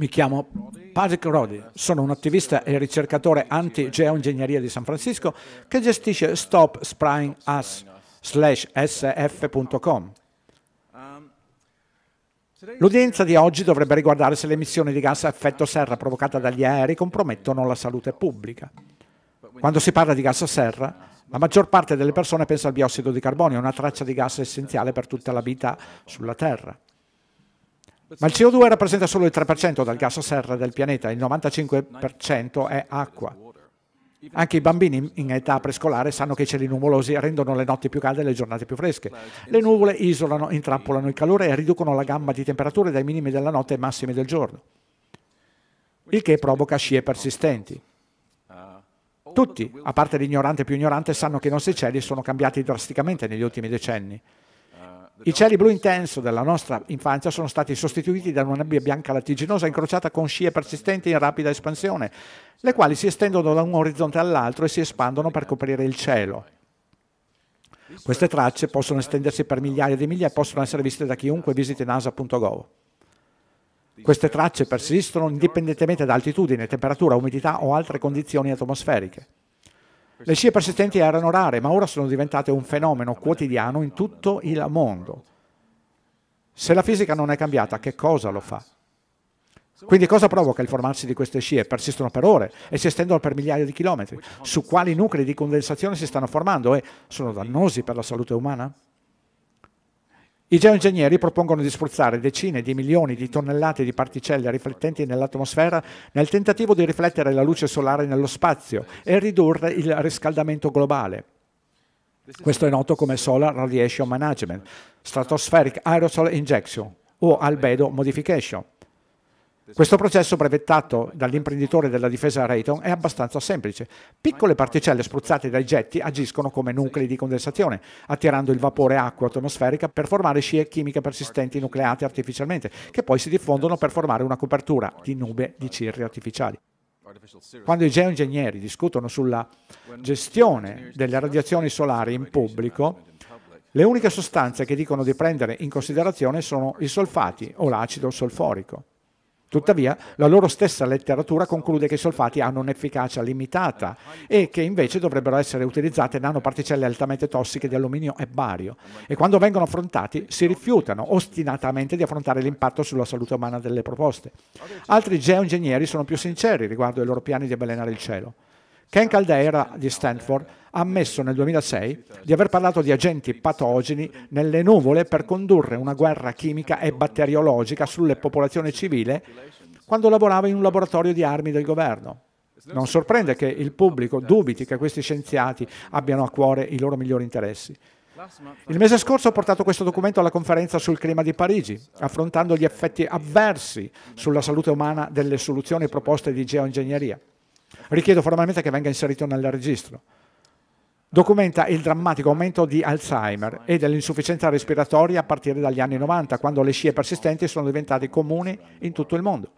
Mi chiamo Patrick Roddy, sono un attivista e ricercatore anti-geoingegneria di San Francisco che gestisce stopspryingus.sf.com. L'udienza di oggi dovrebbe riguardare se le emissioni di gas a effetto serra provocate dagli aerei compromettono la salute pubblica. Quando si parla di gas a serra, la maggior parte delle persone pensa al biossido di carbonio, una traccia di gas essenziale per tutta la vita sulla Terra. Ma il CO2 rappresenta solo il 3% del gas serra del pianeta, il 95% è acqua. Anche i bambini in età prescolare sanno che i cieli nuvolosi rendono le notti più calde e le giornate più fresche. Le nuvole isolano, intrappolano il calore e riducono la gamma di temperature dai minimi della notte ai massimi del giorno, il che provoca scie persistenti. Tutti, a parte l'ignorante più ignorante, sanno che i nostri cieli sono cambiati drasticamente negli ultimi decenni. I cieli blu intenso della nostra infanzia sono stati sostituiti da una nebbia bianca lattiginosa incrociata con scie persistenti in rapida espansione, le quali si estendono da un orizzonte all'altro e si espandono per coprire il cielo. Queste tracce possono estendersi per migliaia di miglia e possono essere viste da chiunque visiti nasa.gov. Queste tracce persistono indipendentemente da altitudine, temperatura, umidità o altre condizioni atmosferiche. Le scie persistenti erano rare, ma ora sono diventate un fenomeno quotidiano in tutto il mondo. Se la fisica non è cambiata, che cosa lo fa? Quindi cosa provoca il formarsi di queste scie? Persistono per ore e si estendono per migliaia di chilometri. Su quali nuclei di condensazione si stanno formando e sono dannosi per la salute umana? I geoingegneri propongono di spruzzare decine di milioni di tonnellate di particelle riflettenti nell'atmosfera nel tentativo di riflettere la luce solare nello spazio e ridurre il riscaldamento globale. Questo è noto come Solar Radiation Management, Stratospheric Aerosol Injection o Albedo Modification. Questo processo brevettato dall'imprenditore della difesa Raytheon è abbastanza semplice. Piccole particelle spruzzate dai getti agiscono come nuclei di condensazione, attirando il vapore acqua atmosferica per formare scie chimiche persistenti nucleate artificialmente, che poi si diffondono per formare una copertura di nube di cirri artificiali. Quando i geoingegneri discutono sulla gestione delle radiazioni solari in pubblico, le uniche sostanze che dicono di prendere in considerazione sono i solfati o l'acido solforico. Tuttavia, la loro stessa letteratura conclude che i solfati hanno un'efficacia limitata e che invece dovrebbero essere utilizzate nanoparticelle altamente tossiche di alluminio e bario e quando vengono affrontati si rifiutano ostinatamente di affrontare l'impatto sulla salute umana delle proposte. Altri geoingegneri sono più sinceri riguardo ai loro piani di avvelenare il cielo. Ken Caldera di Stanford ha ammesso nel 2006 di aver parlato di agenti patogeni nelle nuvole per condurre una guerra chimica e batteriologica sulle popolazioni civile quando lavorava in un laboratorio di armi del governo. Non sorprende che il pubblico dubiti che questi scienziati abbiano a cuore i loro migliori interessi. Il mese scorso ho portato questo documento alla conferenza sul clima di Parigi, affrontando gli effetti avversi sulla salute umana delle soluzioni proposte di geoingegneria. Richiedo formalmente che venga inserito nel registro. Documenta il drammatico aumento di Alzheimer e dell'insufficienza respiratoria a partire dagli anni 90, quando le scie persistenti sono diventate comuni in tutto il mondo.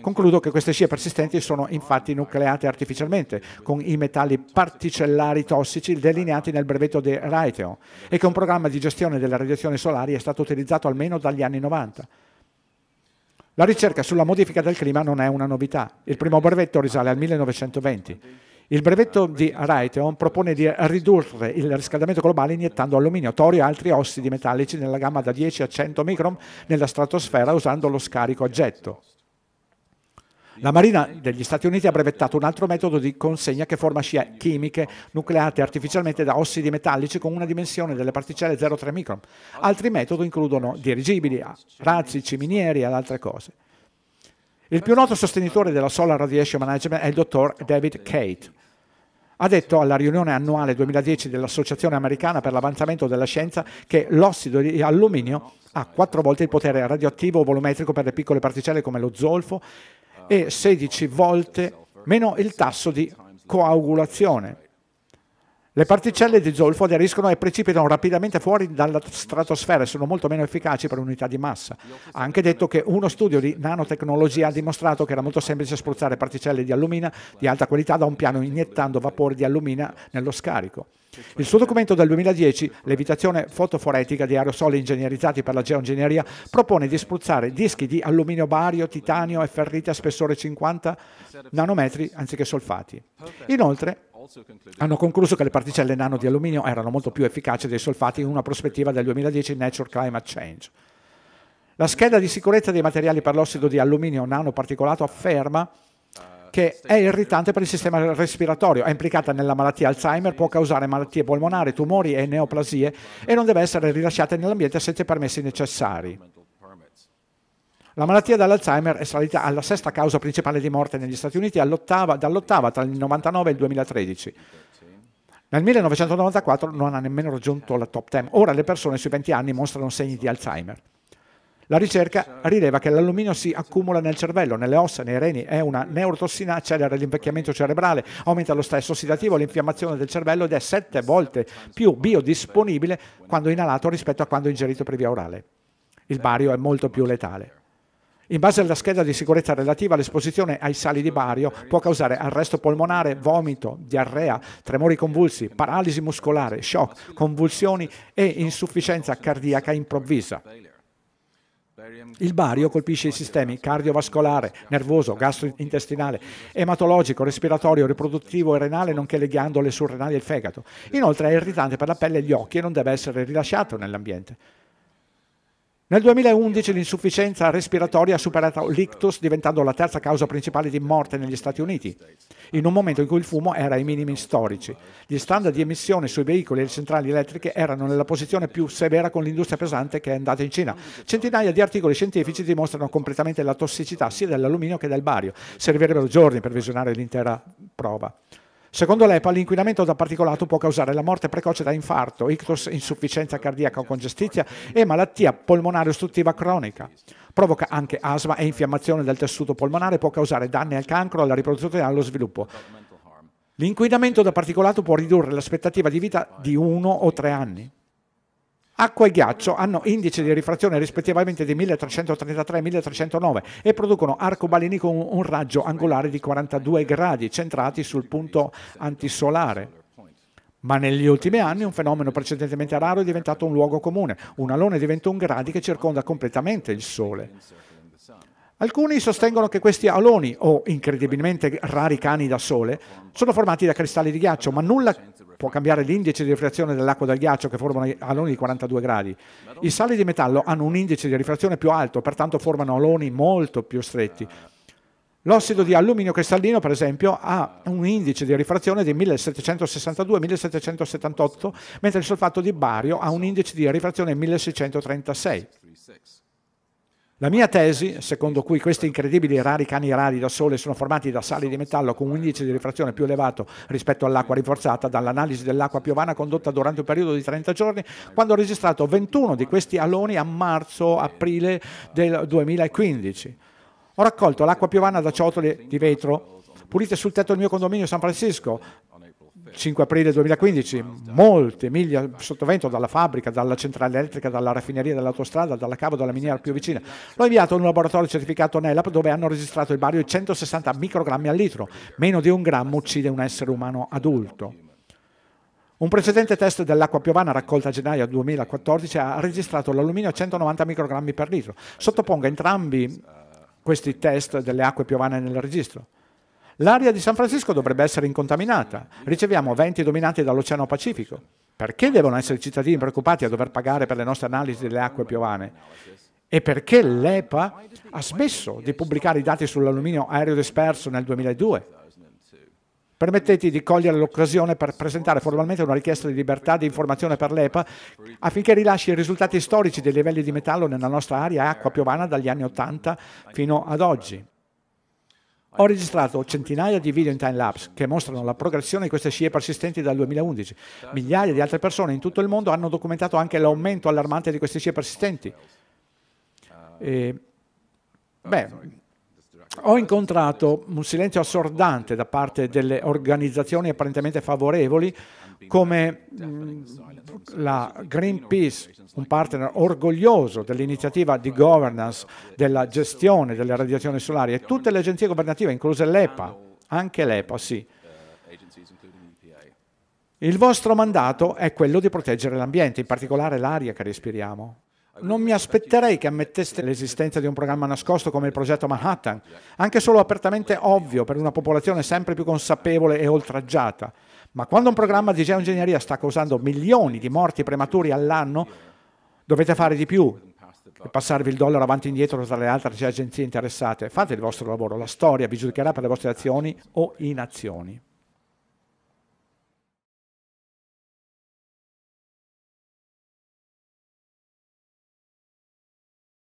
Concludo che queste scie persistenti sono infatti nucleate artificialmente con i metalli particellari tossici delineati nel brevetto di Raiteo e che un programma di gestione delle radiazioni solari è stato utilizzato almeno dagli anni 90. La ricerca sulla modifica del clima non è una novità. Il primo brevetto risale al 1920. Il brevetto di Raytheon propone di ridurre il riscaldamento globale iniettando alluminio, torio e altri ossidi metallici nella gamma da 10 a 100 micron nella stratosfera usando lo scarico a getto. La Marina degli Stati Uniti ha brevettato un altro metodo di consegna che forma scie chimiche nucleate artificialmente da ossidi metallici con una dimensione delle particelle 0,3 micron. Altri metodi includono dirigibili, razzi, ciminieri ed altre cose. Il più noto sostenitore della Solar Radiation Management è il dottor David Kate. Ha detto alla riunione annuale 2010 dell'Associazione Americana per l'Avanzamento della Scienza che l'ossido di alluminio ha quattro volte il potere radioattivo o volumetrico per le piccole particelle come lo zolfo e 16 volte meno il tasso di coagulazione. Le particelle di zolfo aderiscono e precipitano rapidamente fuori dalla stratosfera e sono molto meno efficaci per unità di massa. Ha anche detto che uno studio di nanotecnologia ha dimostrato che era molto semplice spruzzare particelle di allumina di alta qualità da un piano iniettando vapore di allumina nello scarico. Il suo documento del 2010, Levitazione fotoforetica di aerosoli ingegnerizzati per la geoingegneria, propone di spruzzare dischi di alluminio bario, titanio e ferrite a spessore 50 nanometri anziché solfati. Inoltre, hanno concluso che le particelle nano di alluminio erano molto più efficaci dei solfati in una prospettiva del 2010 Nature Climate Change. La scheda di sicurezza dei materiali per l'ossido di alluminio nanoparticolato afferma che è irritante per il sistema respiratorio, è implicata nella malattia Alzheimer, può causare malattie polmonari, tumori e neoplasie e non deve essere rilasciata nell'ambiente senza i permessi necessari. La malattia dell'Alzheimer è salita alla sesta causa principale di morte negli Stati Uniti dall'ottava tra il 99 e il 2013. Nel 1994 non ha nemmeno raggiunto la top 10. Ora le persone sui 20 anni mostrano segni di Alzheimer. La ricerca rileva che l'alluminio si accumula nel cervello, nelle ossa, nei reni, è una neurotossina, accelera l'invecchiamento cerebrale, aumenta lo stress ossidativo, l'infiammazione del cervello ed è sette volte più biodisponibile quando inalato rispetto a quando ingerito per via orale. Il bario è molto più letale. In base alla scheda di sicurezza relativa, l'esposizione ai sali di bario può causare arresto polmonare, vomito, diarrea, tremori convulsi, paralisi muscolare, shock, convulsioni e insufficienza cardiaca improvvisa. Il bario colpisce i sistemi cardiovascolare, nervoso, gastrointestinale, ematologico, respiratorio, riproduttivo e renale, nonché le ghiandole surrenali e il fegato. Inoltre è irritante per la pelle e gli occhi e non deve essere rilasciato nell'ambiente. Nel 2011 l'insufficienza respiratoria ha superato l'ictus diventando la terza causa principale di morte negli Stati Uniti, in un momento in cui il fumo era ai minimi storici. Gli standard di emissione sui veicoli e le centrali elettriche erano nella posizione più severa con l'industria pesante che è andata in Cina. Centinaia di articoli scientifici dimostrano completamente la tossicità sia dell'alluminio che del bario. Servirebbero giorni per visionare l'intera prova. Secondo l'EPA l'inquinamento da particolato può causare la morte precoce da infarto, ictus, insufficienza cardiaca o congestizia e malattia polmonare ostruttiva cronica. Provoca anche asma e infiammazione del tessuto polmonare, può causare danni al cancro, alla riproduzione e allo sviluppo. L'inquinamento da particolato può ridurre l'aspettativa di vita di uno o tre anni. Acqua e ghiaccio hanno indice di rifrazione rispettivamente di 1333 e 1309 e producono arcobaleni con un raggio angolare di 42 gradi centrati sul punto antisolare. Ma negli ultimi anni un fenomeno precedentemente raro è diventato un luogo comune, un alone di 21 gradi che circonda completamente il Sole. Alcuni sostengono che questi aloni, o incredibilmente rari cani da sole, sono formati da cristalli di ghiaccio, ma nulla può cambiare l'indice di rifrazione dell'acqua dal ghiaccio che formano aloni di 42 gradi. I sali di metallo hanno un indice di rifrazione più alto, pertanto formano aloni molto più stretti. L'ossido di alluminio cristallino, per esempio, ha un indice di rifrazione di 1762-1778, mentre il solfato di bario ha un indice di rifrazione di 1636. La mia tesi, secondo cui questi incredibili rari cani rari da sole sono formati da sali di metallo con un indice di rifrazione più elevato rispetto all'acqua rinforzata, dall'analisi dell'acqua piovana condotta durante un periodo di 30 giorni, quando ho registrato 21 di questi aloni a marzo-aprile del 2015. Ho raccolto l'acqua piovana da ciotole di vetro pulite sul tetto del mio condominio San Francisco, 5 aprile 2015 molte miglia sottovento dalla fabbrica, dalla centrale elettrica, dalla raffineria, dall'autostrada, dalla cavo, dalla miniera più vicina. L'ho inviato in un laboratorio certificato NELAP dove hanno registrato il bario di 160 microgrammi al litro, meno di un grammo uccide un essere umano adulto. Un precedente test dell'acqua piovana raccolta a gennaio 2014 ha registrato l'alluminio a 190 microgrammi per litro. Sottoponga entrambi questi test delle acque piovane nel registro. L'area di San Francisco dovrebbe essere incontaminata. Riceviamo venti dominanti dall'Oceano Pacifico. Perché devono essere i cittadini preoccupati a dover pagare per le nostre analisi delle acque piovane? E perché l'EPA ha smesso di pubblicare i dati sull'alluminio aereo disperso nel 2002? Permettete di cogliere l'occasione per presentare formalmente una richiesta di libertà di informazione per l'EPA affinché rilasci i risultati storici dei livelli di metallo nella nostra area acqua piovana dagli anni 80 fino ad oggi. Ho registrato centinaia di video in time lapse che mostrano la progressione di queste scie persistenti dal 2011. Migliaia di altre persone in tutto il mondo hanno documentato anche l'aumento allarmante di queste scie persistenti. E, beh, ho incontrato un silenzio assordante da parte delle organizzazioni apparentemente favorevoli come mm, la Greenpeace, un partner orgoglioso dell'iniziativa di governance della gestione delle radiazioni solari e tutte le agenzie governative, incluse l'EPA, anche l'EPA, sì. Il vostro mandato è quello di proteggere l'ambiente, in particolare l'aria che respiriamo. Non mi aspetterei che ammetteste l'esistenza di un programma nascosto come il progetto Manhattan, anche solo apertamente ovvio per una popolazione sempre più consapevole e oltraggiata. Ma quando un programma di geoingegneria sta causando milioni di morti prematuri all'anno, dovete fare di più e passarvi il dollaro avanti e indietro tra le altre agenzie interessate. Fate il vostro lavoro, la storia vi giudicherà per le vostre azioni o inazioni.